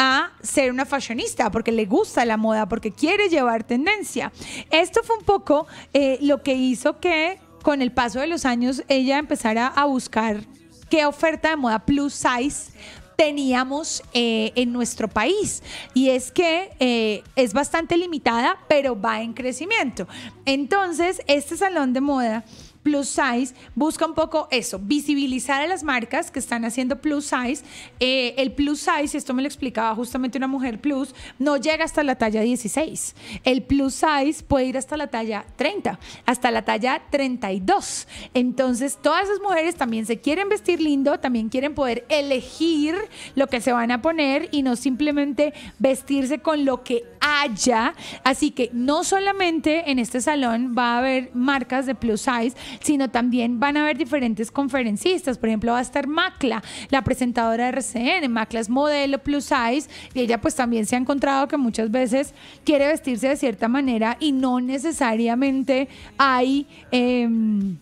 a ser una fashionista, porque le gusta la moda, porque quiere llevar tendencia. Esto fue un poco eh, lo que hizo que con el paso de los años ella empezara a buscar qué oferta de moda plus size teníamos eh, en nuestro país. Y es que eh, es bastante limitada, pero va en crecimiento. Entonces, este salón de moda plus size busca un poco eso, visibilizar a las marcas que están haciendo plus size. Eh, el plus size, esto me lo explicaba justamente una mujer plus, no llega hasta la talla 16. El plus size puede ir hasta la talla 30, hasta la talla 32. Entonces, todas esas mujeres también se quieren vestir lindo, también quieren poder elegir lo que se van a poner y no simplemente vestirse con lo que haya. Así que no solamente en este salón va a haber marcas de plus size, sino también van a haber diferentes conferencistas. Por ejemplo, va a estar Macla, la presentadora de RCN. Macla es modelo plus size y ella pues también se ha encontrado que muchas veces quiere vestirse de cierta manera y no necesariamente hay... Em,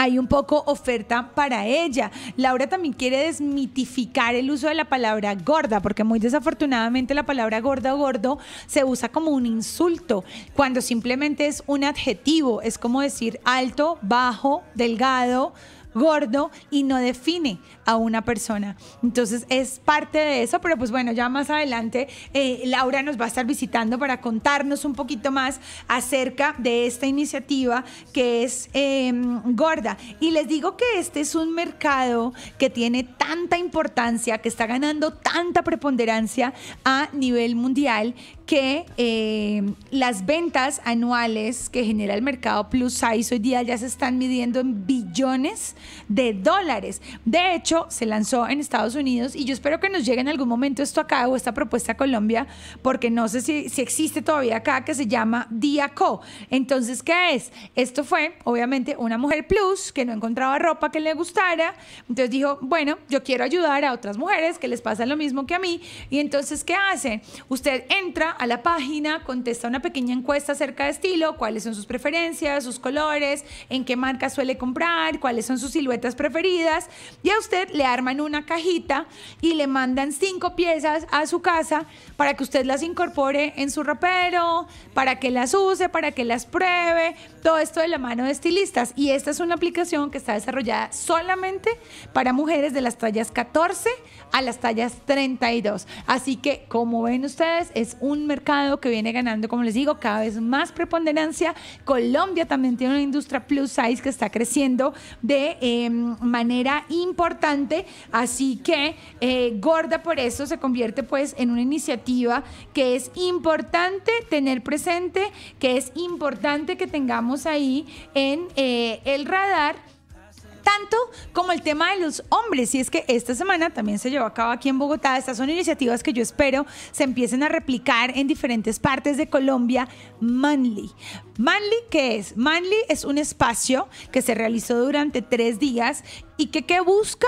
hay un poco oferta para ella. Laura también quiere desmitificar el uso de la palabra gorda, porque muy desafortunadamente la palabra gorda o gordo se usa como un insulto, cuando simplemente es un adjetivo, es como decir alto, bajo, delgado gordo y no define a una persona. Entonces es parte de eso, pero pues bueno, ya más adelante eh, Laura nos va a estar visitando para contarnos un poquito más acerca de esta iniciativa que es em, gorda. Y les digo que este es un mercado que tiene tanta importancia, que está ganando tanta preponderancia a nivel mundial que em, las ventas anuales que genera el mercado plus size hoy día ya se están midiendo en billones de dólares. De hecho, se lanzó en Estados Unidos y yo espero que nos llegue en algún momento esto acá o esta propuesta a Colombia, porque no sé si, si existe todavía acá que se llama Diaco. Entonces, ¿qué es? Esto fue, obviamente, una mujer plus que no encontraba ropa que le gustara. Entonces dijo, bueno, yo quiero ayudar a otras mujeres que les pasa lo mismo que a mí. Y entonces, ¿qué hace? Usted entra a la página, contesta una pequeña encuesta acerca de estilo, cuáles son sus preferencias, sus colores, en qué marca suele comprar, cuáles son sus siluetas preferidas y a usted le arman una cajita y le mandan cinco piezas a su casa para que usted las incorpore en su rapero para que las use, para que las pruebe, todo esto de la mano de estilistas. Y esta es una aplicación que está desarrollada solamente para mujeres de las tallas 14 a las tallas 32. Así que, como ven ustedes, es un mercado que viene ganando, como les digo, cada vez más preponderancia. Colombia también tiene una industria plus size que está creciendo de em, manera importante. Así que eh, Gorda por eso se convierte pues en una iniciativa que es importante tener presente, que es importante que tengamos ahí en eh, el radar tanto como el tema de los hombres. Y es que esta semana también se llevó a cabo aquí en Bogotá. Estas son iniciativas que yo espero se empiecen a replicar en diferentes partes de Colombia. Manly. Manly, ¿qué es? Manly es un espacio que se realizó durante tres días y que busca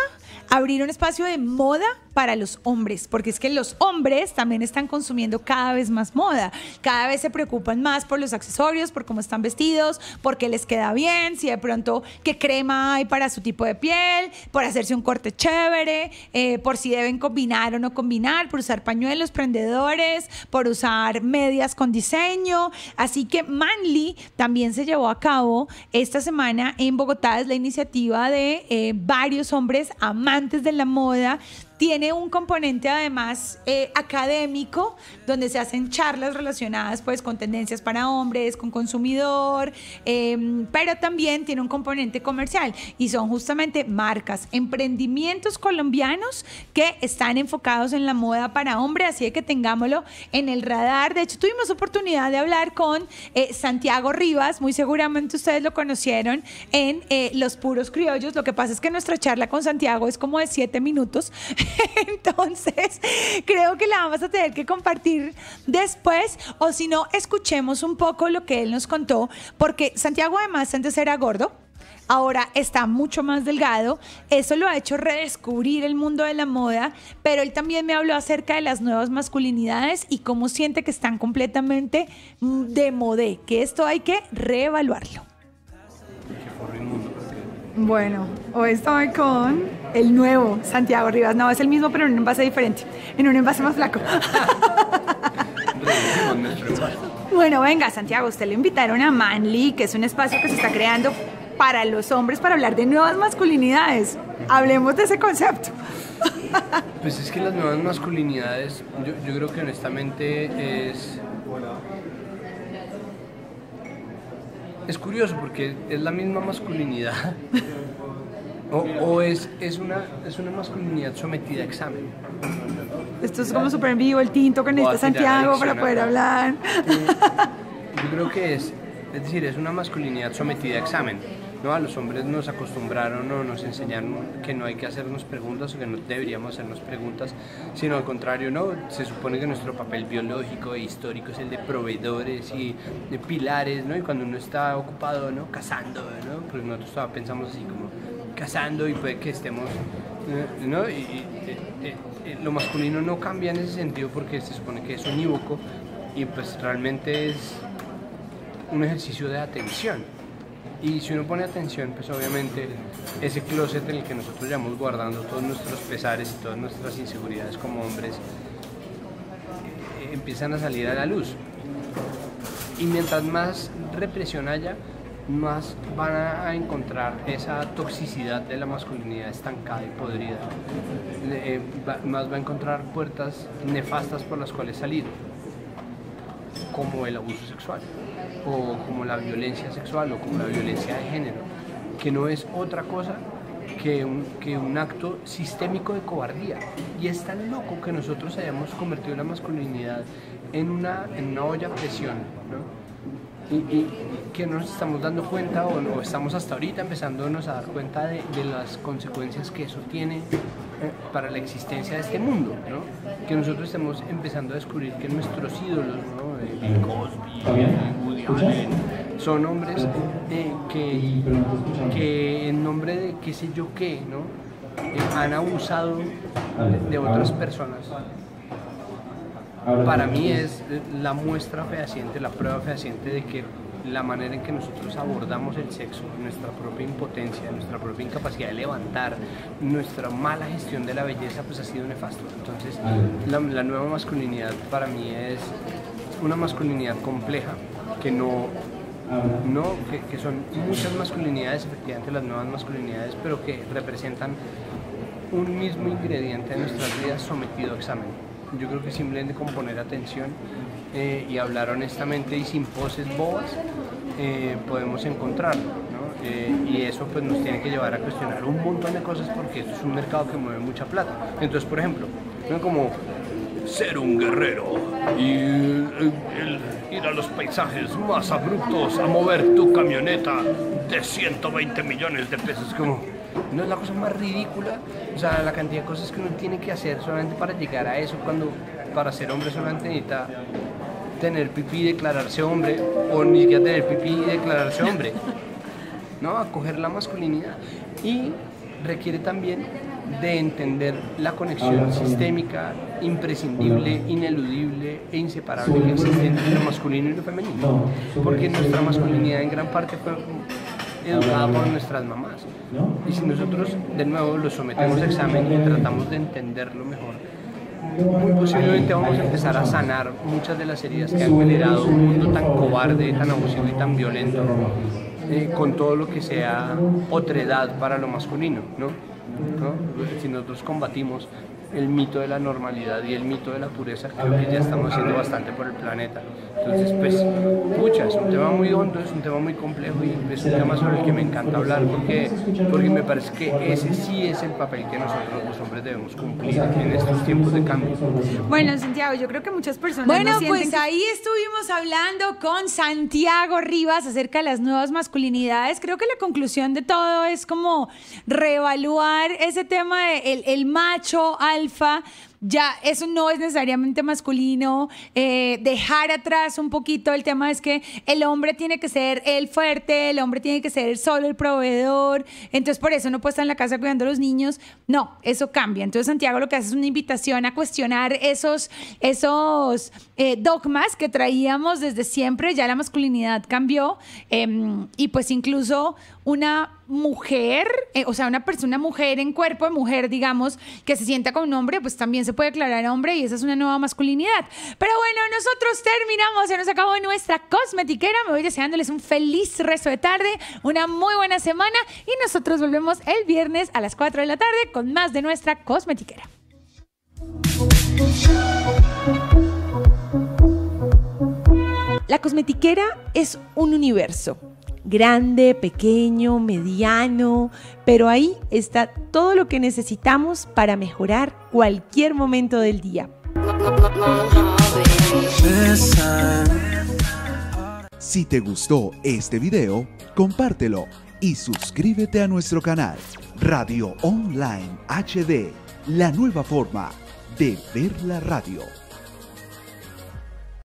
abrir un espacio de moda para los hombres, porque es que los hombres también están consumiendo cada vez más moda, cada vez se preocupan más por los accesorios, por cómo están vestidos, por qué les queda bien, si de pronto qué crema hay para su tipo de piel, por hacerse un corte chévere, eh, por si deben combinar o no combinar, por usar pañuelos prendedores, por usar medias con diseño. Así que Manly también se llevó a cabo esta semana en Bogotá, es la iniciativa de eh, varios hombres amantes de la moda tiene un componente además eh, académico, donde se hacen charlas relacionadas pues con tendencias para hombres, con consumidor, em, pero también tiene un componente comercial y son justamente marcas, emprendimientos colombianos que están enfocados en la moda para hombre, así que tengámoslo en el radar. De hecho, tuvimos oportunidad de hablar con eh, Santiago Rivas, muy seguramente ustedes lo conocieron en eh, Los Puros Criollos. Lo que pasa es que nuestra charla con Santiago es como de siete minutos, Entonces, creo que la vamos a tener que compartir después o si no, escuchemos un poco lo que él nos contó, porque Santiago además antes era gordo. Ahora está mucho más delgado, eso lo ha hecho redescubrir el mundo de la moda, pero él también me habló acerca de las nuevas masculinidades y cómo siente que están completamente de moda, que esto hay que reevaluarlo. Bueno, hoy estoy con el nuevo Santiago Rivas. No, es el mismo, pero en un envase diferente, en un envase más flaco. bueno, venga, Santiago, usted lo invitaron a Manly, que es un espacio que se está creando para los hombres para hablar de nuevas masculinidades. Hablemos de ese concepto.
pues es que las nuevas masculinidades, yo, yo creo que honestamente es es curioso porque es la misma
masculinidad.
o, es, una, es una masculinidad sometida a examen. Esto es como súper
en vivo, el tinto con este Santiago para poder hablar.
Yo creo que es, es decir, es una masculinidad sometida a examen. No, a los hombres nos acostumbraron o nos enseñaron que no hay que hacernos preguntas o que no deberíamos hacernos preguntas, sino al contrario, no, se supone que nuestro papel biológico e histórico es el de proveedores y de pilares, ¿no? Y cuando uno está ocupado, ¿no? Cazando, ¿no? Pues nosotros pensamos así como cazando y puede que estemos, eh, ¿no? Eh, eh, lo masculino no cambia en ese sentido porque se supone que es unívoco y pues realmente es un ejercicio de atención. Y si uno pone atención, pues obviamente ese closet en el que nosotros llevamos guardando todos nuestros pesares y todas nuestras inseguridades como hombres, eh, empiezan a salir a la luz. Y mientras más represión haya, más van a encontrar esa toxicidad de la masculinidad estancada y podrida. Eh, más va a encontrar puertas nefastas por las cuales salir como el abuso sexual, o como la violencia sexual, o como la violencia de género, que no es otra cosa que un, acto sistémico de cobardía. Y es tan loco que nosotros hayamos convertido la masculinidad en una, en olla presión, Y, que no nos estamos dando cuenta o, estamos hasta ahorita empezándonos a dar cuenta de, de las consecuencias que eso tiene para la existencia de este mundo, Que nosotros estamos empezando a descubrir que nuestros ídolos, ¿no? Cosby, Woody son hombres que, que en nombre de qué sé yo qué, ¿no? Eh, han abusado de otras personas. Para mí es la muestra fehaciente, la prueba fehaciente de que la manera en que nosotros abordamos el sexo, nuestra propia impotencia, nuestra propia incapacidad de levantar, nuestra mala gestión de la belleza, pues ha sido nefasto. Entonces, la, nueva masculinidad para mí es una masculinidad compleja que no no, que, son muchas masculinidades, efectivamente las nuevas masculinidades, pero que representan un mismo ingrediente de nuestras vidas sometido a examen. Yo creo que simplemente componer poner atención eh, y hablar honestamente y sin poses bobas, eh, podemos encontrarlo. Eh, y eso pues nos tiene que llevar a cuestionar un montón de cosas porque es un mercado que mueve mucha plata. Entonces, por ejemplo, ¿no? como ser un guerrero y ir a los paisajes más abruptos a mover tu camioneta de 120 millones de pesos como no es la cosa más ridícula o sea la cantidad de cosas que uno tiene que hacer solamente para llegar a eso cuando para ser hombre solamente necesita tener pipí y declararse hombre, o ni siquiera tener pipí y declararse hombre. No, acoger la masculinidad. Y requiere también de entender la conexión sistémica, imprescindible, ineludible e inseparable que existe entre lo masculino y lo femenino. Porque nuestra masculinidad en gran parte fue educada por nuestras mamás. Y si nosotros de nuevo lo sometemos a examen y tratamos de entenderlo mejor, muy posiblemente vamos a empezar a sanar muchas de las heridas que han generado un mundo tan cobarde, tan abusivo y tan violento, eh, con todo lo que sea otredad para lo masculino, Si nosotros combatimos el mito de la normalidad y el mito de la pureza, que hoy ya estamos haciendo bastante por el planeta. Entonces, pues, pucha, es un tema muy hondo, es un tema muy complejo y es un tema sobre el que me encanta hablar porque, porque me parece que ese sí es el papel que nosotros los hombres debemos cumplir en estos tiempos de cambio. Bueno,
Santiago, yo creo que muchas personas. Bueno, pues ahí estuvimos hablando con Santiago Rivas acerca de las nuevas masculinidades. Creo que la conclusión de todo es como reevaluar ese tema del el macho al alfa, ya eso no es necesariamente masculino, eh, dejar atrás un poquito el tema es que el hombre tiene que ser el fuerte, el hombre tiene que ser solo el proveedor, entonces por eso no puede estar en la casa cuidando a los niños, no, eso cambia. Entonces Santiago lo que hace es una invitación a cuestionar esos, esos eh, dogmas que traíamos desde siempre, ya la masculinidad cambió em, y pues incluso una mujer, eh, o sea, una persona mujer en cuerpo de mujer, digamos, que se sienta con un hombre, pues también se puede declarar hombre y esa es una nueva masculinidad. Pero bueno, nosotros terminamos, se nos acabó nuestra cosmetiquera. Me voy deseándoles un feliz resto de tarde, una muy buena semana y nosotros volvemos el viernes a las 4 de la tarde con más de nuestra cosmetiquera. La cosmetiquera es un universo grande, pequeño, mediano, pero ahí está todo lo que necesitamos para mejorar cualquier momento del día.
Si te gustó este video, compártelo y suscríbete a nuestro canal Radio Online HD, la nueva forma de ver la radio.